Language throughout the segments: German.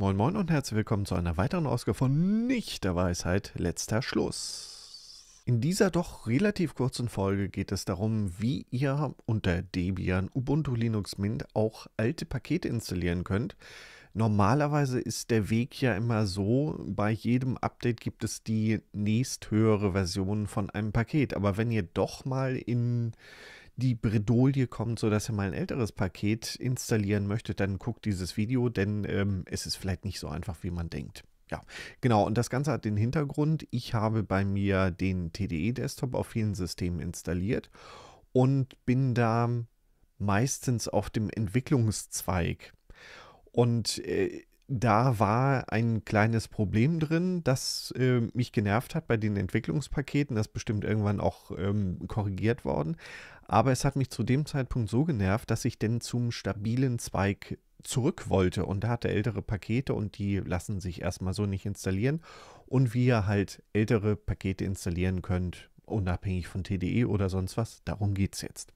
Moin Moin und herzlich willkommen zu einer weiteren Ausgabe von Nicht der Weisheit, letzter Schluss. In dieser doch relativ kurzen Folge geht es darum, wie ihr unter Debian, Ubuntu, Linux Mint auch alte Pakete installieren könnt. Normalerweise ist der Weg ja immer so, bei jedem Update gibt es die nächsthöhere Version von einem Paket. Aber wenn ihr doch mal in die Bredouille kommt, sodass ihr mal ein älteres Paket installieren möchtet, dann guckt dieses Video, denn ähm, es ist vielleicht nicht so einfach, wie man denkt. Ja, genau. Und das Ganze hat den Hintergrund, ich habe bei mir den TDE-Desktop auf vielen Systemen installiert und bin da meistens auf dem Entwicklungszweig. Und äh, da war ein kleines Problem drin, das äh, mich genervt hat bei den Entwicklungspaketen. Das ist bestimmt irgendwann auch ähm, korrigiert worden. Aber es hat mich zu dem Zeitpunkt so genervt, dass ich denn zum stabilen Zweig zurück wollte. Und da hatte ältere Pakete und die lassen sich erstmal so nicht installieren. Und wie ihr halt ältere Pakete installieren könnt, unabhängig von TDE oder sonst was, darum geht es jetzt.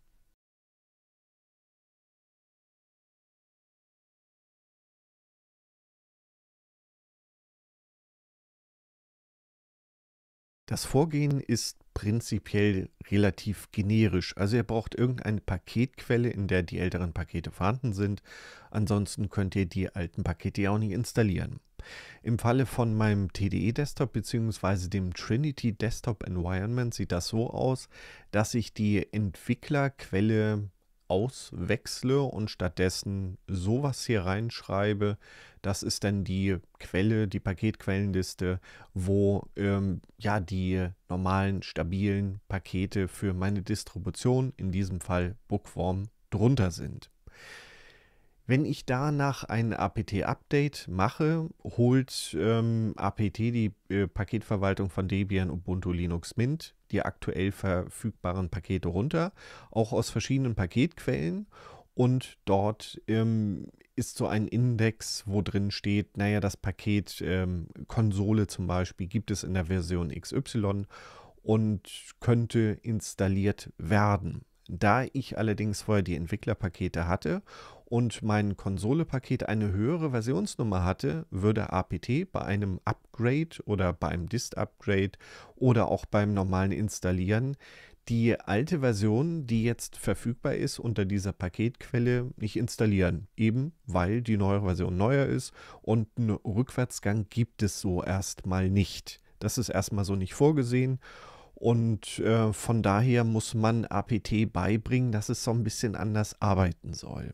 Das Vorgehen ist prinzipiell relativ generisch. Also ihr braucht irgendeine Paketquelle, in der die älteren Pakete vorhanden sind. Ansonsten könnt ihr die alten Pakete ja auch nicht installieren. Im Falle von meinem TDE Desktop bzw. dem Trinity Desktop Environment sieht das so aus, dass ich die Entwicklerquelle auswechsle und stattdessen sowas hier reinschreibe. Das ist dann die Quelle, die Paketquellenliste, wo ähm, ja die normalen stabilen Pakete für meine Distribution, in diesem Fall Bookworm, drunter sind. Wenn ich danach ein APT-Update mache, holt ähm, APT die äh, Paketverwaltung von Debian Ubuntu Linux Mint die aktuell verfügbaren Pakete runter, auch aus verschiedenen Paketquellen. Und dort ähm, ist so ein Index, wo drin steht, naja, das Paket ähm, Konsole zum Beispiel gibt es in der Version XY und könnte installiert werden. Da ich allerdings vorher die Entwicklerpakete hatte und mein Konsole-Paket eine höhere Versionsnummer hatte, würde APT bei einem Upgrade oder beim Dist-Upgrade oder auch beim normalen Installieren die alte Version, die jetzt verfügbar ist unter dieser Paketquelle, nicht installieren. Eben weil die neue Version neuer ist und einen Rückwärtsgang gibt es so erstmal nicht. Das ist erstmal so nicht vorgesehen. Und äh, von daher muss man APT beibringen, dass es so ein bisschen anders arbeiten soll.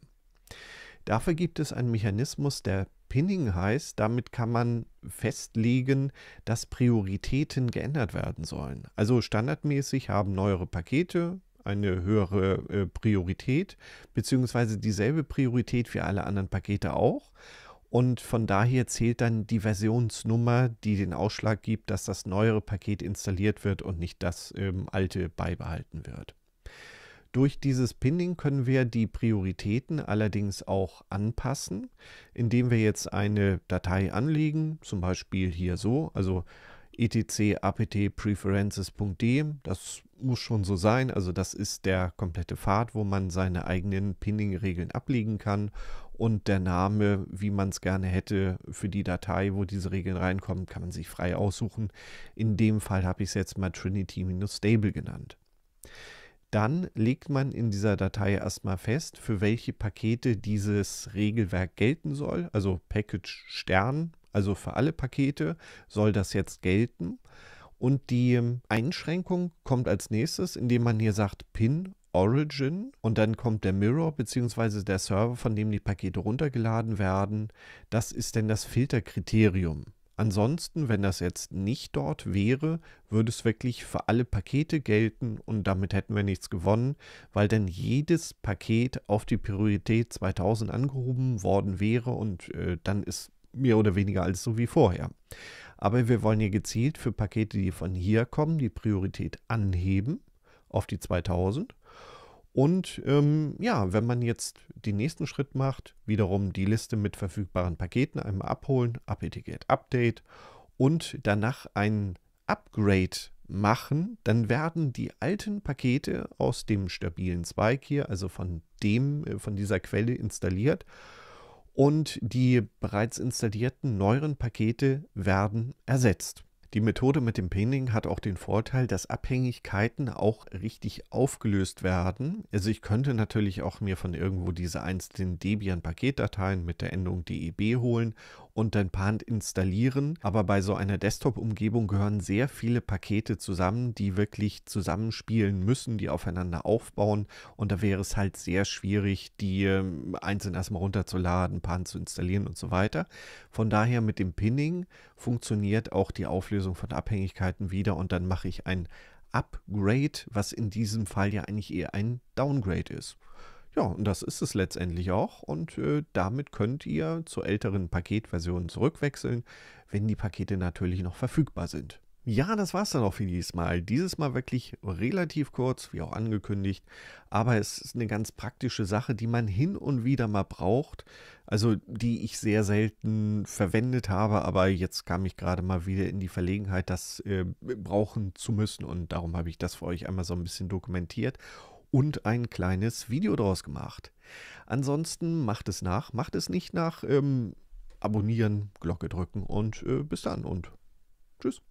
Dafür gibt es einen Mechanismus, der Pinning heißt, damit kann man festlegen, dass Prioritäten geändert werden sollen. Also standardmäßig haben neuere Pakete eine höhere äh, Priorität, beziehungsweise dieselbe Priorität wie alle anderen Pakete auch. Und von daher zählt dann die Versionsnummer, die den Ausschlag gibt, dass das neuere Paket installiert wird und nicht das ähm, alte beibehalten wird. Durch dieses Pinning können wir die Prioritäten allerdings auch anpassen, indem wir jetzt eine Datei anlegen, zum Beispiel hier so, also etc apt preferences.d, das muss schon so sein, also das ist der komplette Pfad, wo man seine eigenen Pinning-Regeln ablegen kann und der Name, wie man es gerne hätte für die Datei, wo diese Regeln reinkommen, kann man sich frei aussuchen. In dem Fall habe ich es jetzt mal Trinity-Stable genannt dann legt man in dieser Datei erstmal fest, für welche Pakete dieses Regelwerk gelten soll. Also Package Stern, also für alle Pakete soll das jetzt gelten. Und die ähm, Einschränkung kommt als nächstes, indem man hier sagt Pin Origin und dann kommt der Mirror bzw. der Server, von dem die Pakete runtergeladen werden. Das ist denn das Filterkriterium. Ansonsten, wenn das jetzt nicht dort wäre, würde es wirklich für alle Pakete gelten und damit hätten wir nichts gewonnen, weil dann jedes Paket auf die Priorität 2000 angehoben worden wäre und äh, dann ist mehr oder weniger alles so wie vorher. Aber wir wollen hier gezielt für Pakete, die von hier kommen, die Priorität anheben auf die 2000 und ähm, ja, wenn man jetzt den nächsten Schritt macht, wiederum die Liste mit verfügbaren Paketen einmal abholen, App-Etikett Update und danach ein Upgrade machen, dann werden die alten Pakete aus dem stabilen Zweig hier, also von dem, äh, von dieser Quelle installiert und die bereits installierten neueren Pakete werden ersetzt. Die Methode mit dem Pinning hat auch den Vorteil, dass Abhängigkeiten auch richtig aufgelöst werden. Also ich könnte natürlich auch mir von irgendwo diese einzelnen Debian-Paketdateien mit der Endung DEB holen und ein paar installieren. Aber bei so einer Desktop-Umgebung gehören sehr viele Pakete zusammen, die wirklich zusammenspielen müssen, die aufeinander aufbauen. Und da wäre es halt sehr schwierig, die ähm, einzeln erstmal runterzuladen, Pan zu installieren und so weiter. Von daher mit dem Pinning funktioniert auch die Auflösung von Abhängigkeiten wieder und dann mache ich ein Upgrade, was in diesem Fall ja eigentlich eher ein Downgrade ist. Ja, und das ist es letztendlich auch. Und äh, damit könnt ihr zur älteren Paketversion zurückwechseln, wenn die Pakete natürlich noch verfügbar sind. Ja, das war es dann auch für dieses Mal. Dieses Mal wirklich relativ kurz, wie auch angekündigt. Aber es ist eine ganz praktische Sache, die man hin und wieder mal braucht. Also die ich sehr selten verwendet habe, aber jetzt kam ich gerade mal wieder in die Verlegenheit, das äh, brauchen zu müssen. Und darum habe ich das für euch einmal so ein bisschen dokumentiert und ein kleines Video draus gemacht. Ansonsten macht es nach, macht es nicht nach. Ähm, abonnieren, Glocke drücken und äh, bis dann und tschüss.